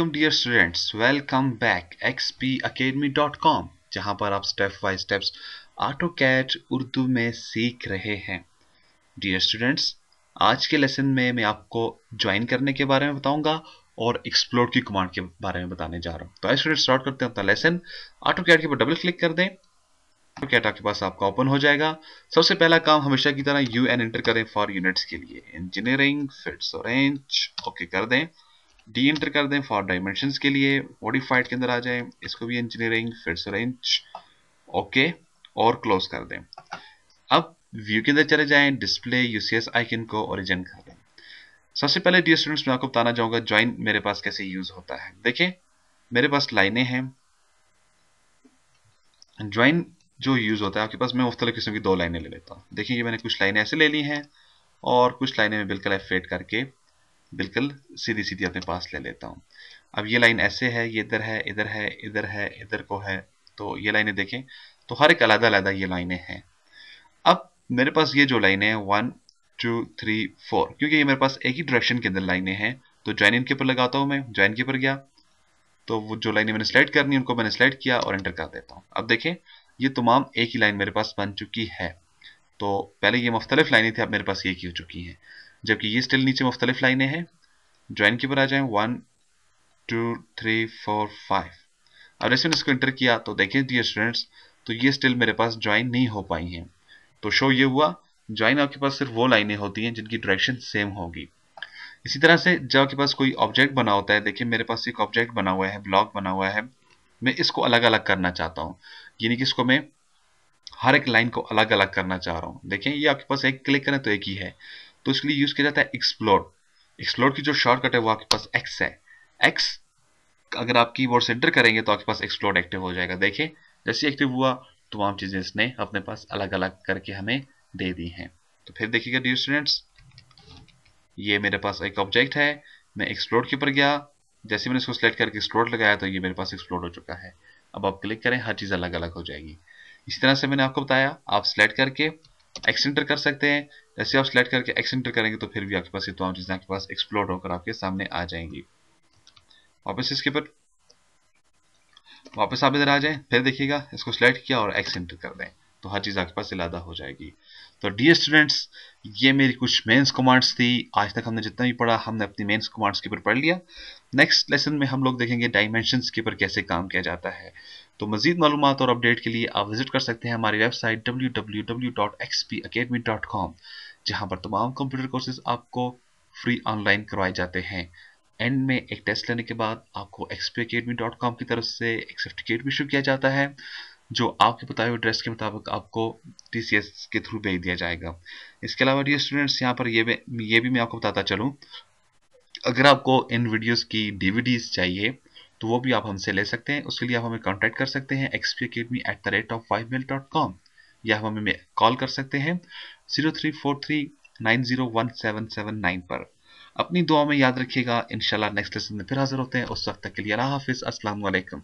welcome dear students welcome back xpacademy.com जहां पर आप step by steps AutoCAD Urdu में सीख रहे हैं डियर स्टूडेंट्स आज के लेसन में मैं आपको ज्वाइन करने के बारे में बताऊंगा और एक्सप्लोर की कमांड के बारे में बताने जा रहा हूं तो आई स्टूडेंट स्टार्ट करते हैं अपना लेसन ऑटो कैट के ऊपर डबल क्लिक कर दें ऑटो कैट आपके पास आपका ओपन हो जाएगा सबसे पहला काम हमेशा की तरह यू एन एंटर करें फॉर यूनिट्स के लिए इंजीनियरिंग फिट्स ऑरेंज ओके कर दें डी एंटर कर दें फॉर डायमेंशन के लिए मॉडिफाइड के अंदर आ जाए इसको भी इंजीनियरिंग फिर से रेंज ओके और क्लोज कर दें अब व्यू के अंदर चले जाएं डिस्प्ले यूसीएस आइकन को ओरिजिन कर दें सबसे पहले डी स्टूडेंट्स मैं आपको बताना चाहूंगा ज्वाइन मेरे पास कैसे यूज होता है देखिए मेरे पास लाइनें हैं ज्वाइन जो यूज होता है आपके पास मैं मुख्तलिफ किस्म की दो लाइनें ले लेता हूँ देखिए मैंने कुछ लाइनें ऐसे ले ली हैं और कुछ लाइनें में बिल्कुल एफेट करके बिल्कुल सीधी सीधी अपने पास ले लेता हूँ अब ये लाइन ऐसे है ये इधर है इधर है इधर है इधर को है तो ये लाइनें देखें तो हर एक अलग अलग ये लाइनें हैं अब मेरे पास ये जो लाइनें हैं वन टू थ्री फोर क्योंकि ये मेरे पास एक ही डायरेक्शन के अंदर लाइनें हैं तो ज्वाइन इनके ऊपर लगाता हूँ मैं ज्वाइन के ऊपर गया तो वो जो लाइनें मैंने सेलेक्ट करनी उनको मैंने सेलेक्ट किया और एंटर कर देता हूँ अब देखें ये तमाम एक ही लाइन मेरे पास बन चुकी है तो पहले ये मुख्तलिफ लाइनें थी अब मेरे पास ये ही हो चुकी हैं जबकि ये स्टिल नीचे मुख्तलिफ लाइने हैं ज्वाइन के ऊपर आ जाए one two three four five अब जैसे मैंने इसको इंटर किया तो देखें डियर स्टूडेंट्स तो ये स्टिल मेरे पास ज्वाइन नहीं हो पाई हैं तो शो ये हुआ ज्वाइन आपके पास सिर्फ वो लाइनें होती हैं जिनकी डायरेक्शन सेम होगी इसी तरह से जब आपके पास कोई ऑब्जेक्ट बना होता है देखिए मेरे पास एक ऑब्जेक्ट बना हुआ है ब्लॉक बना हुआ है मैं इसको अलग अलग करना चाहता हूँ यानी कि इसको मैं हर एक लाइन को अलग अलग करना चाह रहा हूँ देखें ये आपके पास एक क्लिक करें तो एक ही है तो इसके लिए यूज किया जाता है एक्सप्लोर एक्सप्लोर की जो शॉर्टकट है वो आपके पास एक्स है एक्स अगर आप कीबोर्ड से एंटर करेंगे तो आपके पास एक्सप्लोर एक्टिव हो जाएगा देखिए जैसे एक्टिव हुआ तमाम चीज़ें इसने अपने पास अलग अलग करके हमें दे दी हैं तो फिर देखिएगा डी स्टूडेंट्स ये मेरे पास एक ऑब्जेक्ट है मैं एक्सप्लोर के ऊपर गया जैसे मैंने इसको सिलेक्ट करके एक्सप्लोर लगाया तो ये मेरे पास एक्सप्लोर हो चुका है अब आप क्लिक करें हर चीज़ अलग अलग हो जाएगी इसी तरह से मैंने आपको बताया आप सिलेक्ट करके एक्सेंटर कर सकते हैं जैसे आप सिलेक्ट करके एक्सेंटर करेंगे तो फिर भी आपके पास ये तमाम चीज़ें आपके पास एक्सप्लोर होकर आपके सामने आ जाएंगी वापस इसके ऊपर वापस आप इधर आ जाए फिर देखिएगा इसको सिलेक्ट किया और एक्सेंटर कर दें तो हर चीज़ आपके पास इलादा हो जाएगी तो डियर स्टूडेंट्स ये मेरी कुछ मेंस कमांड्स थी आज तक हमने जितना भी पढ़ा हमने अपनी मेंस कमांड्स के ऊपर पढ़ लिया नेक्स्ट लेसन में हम लोग देखेंगे डायमेंशंस के ऊपर कैसे काम किया जाता है तो मजीद मालूम और अपडेट के लिए आप विजिट कर सकते हैं हमारी वेबसाइट डब्ल्यू जहां पर तमाम कंप्यूटर कोर्सेज आपको फ्री ऑनलाइन करवाए जाते हैं एंड में एक टेस्ट लेने के बाद आपको एक्सपी की तरफ से एक सर्टिफिकेट भी इशू किया जाता है जो आपके बताए हुए ड्रेस के मुताबिक आपको टी के थ्रू भेज दिया जाएगा इसके अलावा डी स्टूडेंट्स यहाँ पर ये भी ये भी मैं आपको बताता चलूँ अगर आपको इन वीडियोस की डीवीडीज चाहिए तो वो भी आप हमसे ले सकते हैं उसके लिए आप हमें कॉन्टैक्ट कर सकते हैं XP academy at the rate of five mail dot com या हम हमें कॉल कर सकते हैं zero three four three nine zero one seven seven nine पर अपनी दुआ में याद रखिएगा इनशाला नेक्स्ट लेसन में फिर हाजिर होते हैं उस वक्त तक के लिए अल्लाह हाफिज़ असल